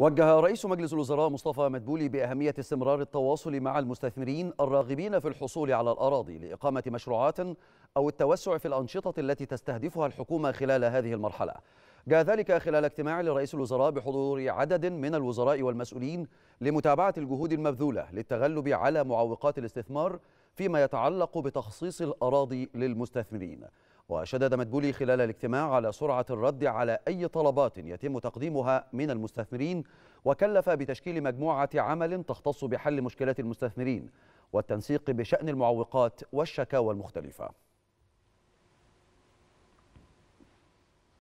وجه رئيس مجلس الوزراء مصطفى مدبولي بأهمية استمرار التواصل مع المستثمرين الراغبين في الحصول على الأراضي لإقامة مشروعات أو التوسع في الأنشطة التي تستهدفها الحكومة خلال هذه المرحلة جاء ذلك خلال اجتماع لرئيس الوزراء بحضور عدد من الوزراء والمسؤولين لمتابعة الجهود المبذولة للتغلب على معوقات الاستثمار فيما يتعلق بتخصيص الأراضي للمستثمرين وشدد مدبولي خلال الاجتماع على سرعة الرد على أي طلبات يتم تقديمها من المستثمرين وكلف بتشكيل مجموعة عمل تختص بحل مشكلات المستثمرين والتنسيق بشأن المعوقات والشكاوى المختلفة